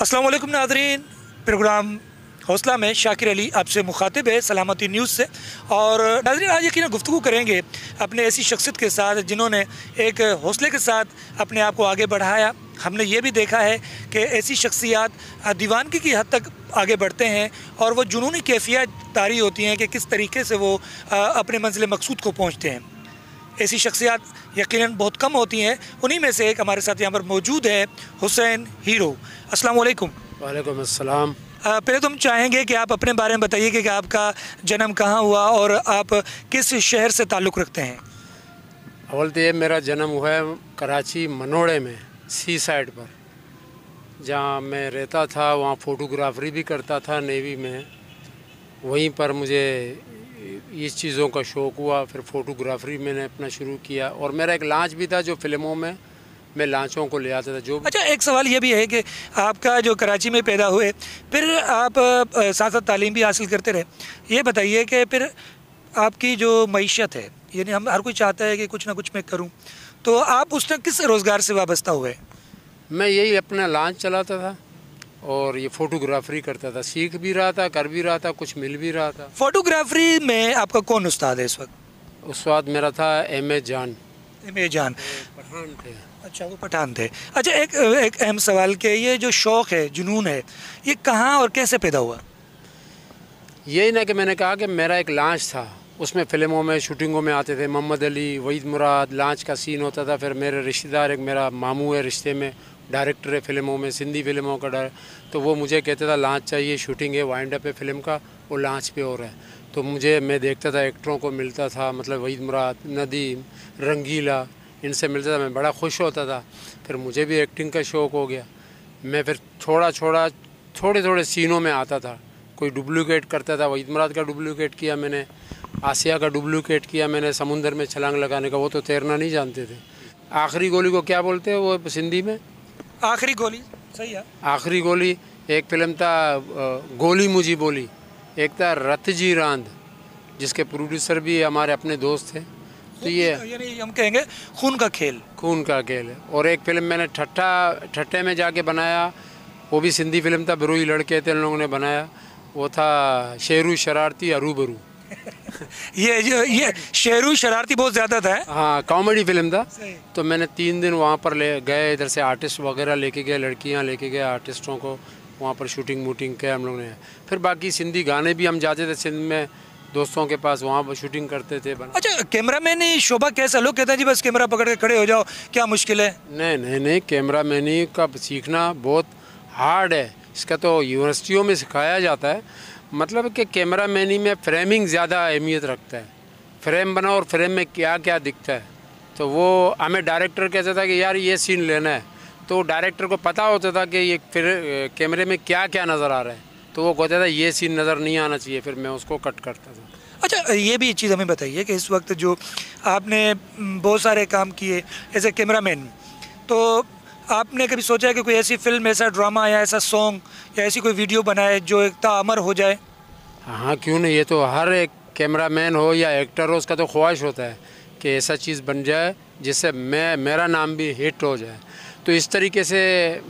असलम नाजरीन प्रोग्राम हौसला में शाकिर अली आपसे मुखातिब है सलामती न्यूज़ से और नाजरीन आज यकीन गुफ्तु करेंगे अपने ऐसी शख्सियत के साथ जिन्होंने एक हौसले के साथ अपने आप को आगे बढ़ाया हमने ये भी देखा है कि ऐसी शख्सियात दीवानगी की हद तक आगे बढ़ते हैं और वो जुनूनी कैफियत तारी होती हैं कि किस तरीके से वो अपने मंजिल मकसूद को पहुँचते हैं ऐसी शख्सियात यकीनन बहुत कम होती हैं उन्हीं में से एक हमारे साथ यहाँ पर मौजूद है हुसैन हीरो असल वालेकुम वालेकुम अस्सलाम पहले तो हम चाहेंगे कि आप अपने बारे में बताइए कि, कि आपका जन्म कहाँ हुआ और आप किस शहर से ताल्लुक़ रखते हैं अवल तो ये मेरा जन्म हुआ है कराची मनोड़े में सी साइड पर जहाँ मैं रहता था वहाँ फ़ोटोग्राफरी भी करता था नेवी में वहीं पर मुझे इस चीज़ों का शौक़ हुआ फिर फोटोग्राफरी मैंने अपना शुरू किया और मेरा एक लांच भी था जो फिल्मों में मैं लांचों को ले आता था जो अच्छा एक सवाल ये भी है कि आपका जो कराची में पैदा हुए फिर आप साथ साथ तालीम भी हासिल करते रहे ये बताइए कि फिर आपकी जो मीशत है यानी हम हर कोई चाहता है कि कुछ ना कुछ मैं करूँ तो आप उस तक किस रोज़गार से वाबस्ता हुए मैं यही अपना लांच चलाता था और ये फोटोग्राफरी करता था सीख भी रहा था कर भी रहा था कुछ मिल भी रहा था फोटोग्राफरी में आपका कौन उस्ताद है इस वक्त उस्ताद मेरा था एम ए जान एम ए जान पठान थे अच्छा वो पठान थे अच्छा एक एक अहम सवाल के ये जो शौक़ है जुनून है ये कहाँ और कैसे पैदा हुआ यही ना कि मैंने कहा कि मेरा एक लांच था उसमें फिल्मों में शूटिंगों में आते थे मोहम्मद अली वहीद मुराद लांच का सीन होता था फिर मेरे रिश्तेदार एक मेरा मामू है रिश्ते में डायरेक्टर है फिल्मों में सिंधी फिल्मों का डायर तो वो मुझे कहता था लांच चाहिए शूटिंग है वाइंड अप है फिल्म का वो लांच पे हो रहा है तो मुझे मैं देखता था एक्टरों को मिलता था मतलब वहीद मुराद नदीम रंगीला इनसे मिलता था मैं बड़ा खुश होता था फिर मुझे भी एक्टिंग का शौक़ हो गया मैं फिर छोड़ा छोड़ा थोड़े थोड़े सीनों में आता था कोई डुप्लिकेट करता था वहीद मुराद का डुप्लिकेट किया मैंने आसिया का डुप्लिकेट किया मैंने समुंदर में छलांग लगाने का वो तो तैरना नहीं जानते थे आखिरी गोली को क्या बोलते हैं वो सिंधी में आखिरी गोली सही है आखिरी गोली एक फिल्म था गोली मुझी बोली एक था जी रांद जिसके प्रोड्यूसर भी हमारे अपने दोस्त थे तो ये यानी हम कहेंगे खून का खेल खून का खेल और एक फिल्म मैंने ठट्ठा ठट्ठे में जाके बनाया वो भी सिंधी फिल्म था बरूई लड़के थे उन लोगों ने बनाया वो था शेरू शरारती अरू बरू ये जो ये शेरू शरारती बहुत ज़्यादा था हाँ कॉमेडी फिल्म था तो मैंने तीन दिन वहाँ पर ले गए इधर से आर्टिस्ट वगैरह लेके गए लड़कियाँ लेके गए आर्टिस्टों को वहाँ पर शूटिंग वूटिंग किया हम लोग ने फिर बाकी सिंधी गाने भी हम जाते थे सिंध में दोस्तों के पास वहाँ पर शूटिंग करते थे अच्छा कैमरा मैन ही शोभा कैसा लोग हैं जी बस कैमरा पकड़ के खड़े हो जाओ क्या मुश्किल है नहीं नहीं नहीं कैमरा मैन का सीखना बहुत हार्ड है इसका तो यूनिवर्सिटियों में सिखाया जाता है मतलब कि कैमरा मैनी में फ्रेमिंग ज़्यादा अहमियत रखता है फ्रेम बनाओ और फ्रेम में क्या क्या दिखता है तो वो हमें डायरेक्टर कहता था कि यार ये सीन लेना है तो डायरेक्टर को पता होता था कि ये फिर कैमरे में क्या क्या नज़र आ रहा है तो वो कहता था ये सीन नज़र नहीं आना चाहिए फिर मैं उसको कट करता था अच्छा ये भी एक चीज़ हमें बताइए कि इस वक्त जो आपने बहुत सारे काम किए एज ए कैमरा मैन तो आपने कभी सोचा है कि कोई ऐसी फिल्म ऐसा ड्रामा या ऐसा सॉन्ग या ऐसी कोई वीडियो बनाए जो एकता अमर हो जाए हाँ क्यों नहीं ये तो हर एक कैमरा मैन हो या एक्टर हो उसका तो ख्वाहिश होता है कि ऐसा चीज़ बन जाए जिससे मैं मेरा नाम भी हिट हो जाए तो इस तरीके से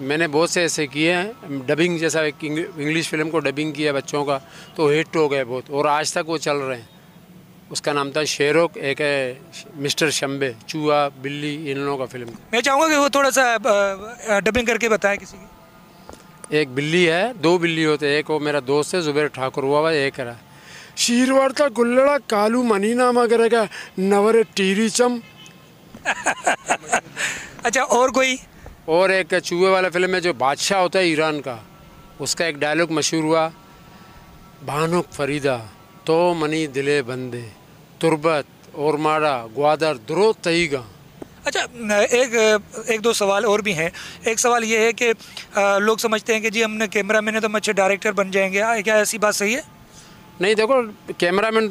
मैंने बहुत से ऐसे किए हैं डबिंग जैसा एक इंग्लिश फिल्म को डबिंग किया बच्चों का तो हिट हो गए बहुत और आज तक वो चल रहे हैं उसका नाम था शेरोक एक है मिस्टर शम्बे चूहा बिल्ली इन लोगों का फिल्म मैं चाहूँगा कि वो थोड़ा सा डबिंग करके बताएं किसी की एक बिल्ली है दो बिल्ली होते हैं एक वो मेरा दोस्त है जुबेर ठाकुर हुआ हुआ एक रहा का गुल्लड़ा कालू मनी नामा करेगा नवरे टीरी चम अच्छा और कोई और एक चूहे वाला फिल्म है जो बादशाह होता है ईरान का उसका एक डायलॉग मशहूर हुआ भानुक फरीदा तो मनी दिले बंदे तुरबत और ग्वादर द्रो तईगा अच्छा एक एक दो सवाल और भी हैं एक सवाल ये है कि लोग समझते हैं कि जी हमने कैमरा मैन है तो हम अच्छे डायरेक्टर बन जाएंगे क्या ऐसी बात सही है नहीं देखो कैमरा मैन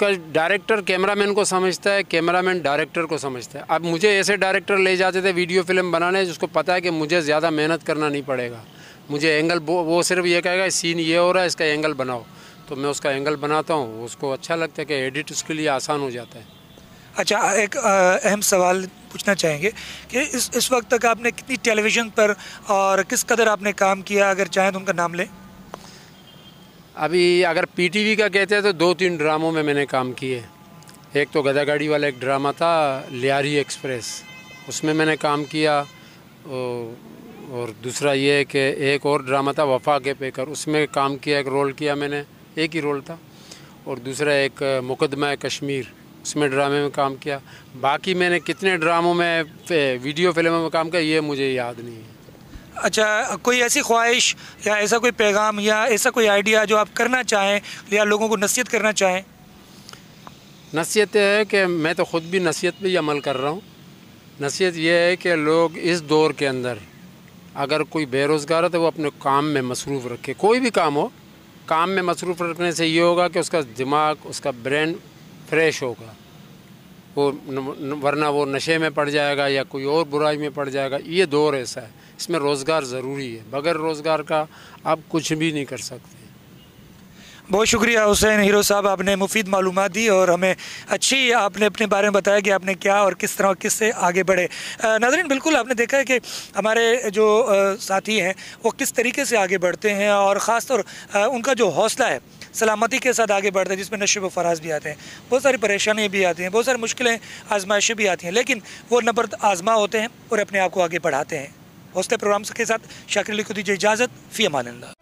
का डायरेक्टर कैमरामैन को समझता है कैमरामैन डायरेक्टर को समझता है अब मुझे ऐसे डायरेक्टर ले जाते थे वीडियो फिल्म बनाने जिसको पता है कि मुझे ज़्यादा मेहनत करना नहीं पड़ेगा मुझे एंगल वो सिर्फ ये कहेगा सीन ये हो रहा है इसका एंगल बनाओ तो मैं उसका एंगल बनाता हूँ उसको अच्छा लगता है कि एडिट उसके लिए आसान हो जाता है अच्छा एक अहम सवाल पूछना चाहेंगे कि इस इस वक्त तक आपने कितनी टेलीविज़न पर और किस कदर आपने काम किया अगर चाहें तो उनका नाम लें अभी अगर पीटीवी का कहते हैं तो दो तीन ड्रामों में मैंने काम किए एक तो गदागाड़ी वाला एक ड्रामा था लियारी एक्सप्रेस उसमें मैंने काम किया और दूसरा ये कि एक और ड्रामा था वफा के पेकर उसमें काम किया एक रोल किया मैंने एक ही रोल था और दूसरा एक मुकदमा है कश्मीर उसमें ड्रामे में काम किया बाकी मैंने कितने ड्रामों में वीडियो फिल्मों में काम किया ये मुझे याद नहीं है अच्छा कोई ऐसी ख्वाहिश या ऐसा कोई पैगाम या ऐसा कोई आइडिया जो आप करना चाहें या लोगों को नसीहत करना चाहें नसीहत यह है कि मैं तो ख़ुद भी नसीहत पर ही अमल कर रहा हूँ नसीहत यह है कि लोग इस दौर के अंदर अगर कोई बेरोज़गार है तो वो अपने काम में मसरूफ़ रखे कोई भी काम हो काम में मसरूफ़ रखने से ये होगा कि उसका दिमाग उसका ब्रेन फ्रेश होगा वो वरना वो नशे में पड़ जाएगा या कोई और बुराई में पड़ जाएगा ये दौर ऐसा है इसमें रोज़गार ज़रूरी है बगैर रोज़गार का आप कुछ भी नहीं कर सकते बहुत शुक्रिया हुसैन हीरो साहब आपने मुफीद मालूम दी और हमें अच्छी आपने अपने बारे में बताया कि आपने क्या और किस तरह किस से आगे बढ़े नाजरीन बिल्कुल आपने देखा है कि हमारे जो साथी हैं वो किस तरीके से आगे बढ़ते हैं और ख़ास तौर उनका जो हौसला है सलामती के साथ आगे बढ़ते हैं जिसमें नशे व फराज भी आते हैं बहुत सारी परेशानियाँ भी आती हैं बहुत सारी मुश्किलें आजमाइशें भी आती हैं लेकिन वो नबर आजमा होते हैं और अपने आप को आगे बढ़ाते हैं हौसले प्रोग्राम के साथ शाकिर को दीजिए इजाज़त फ़ी अमान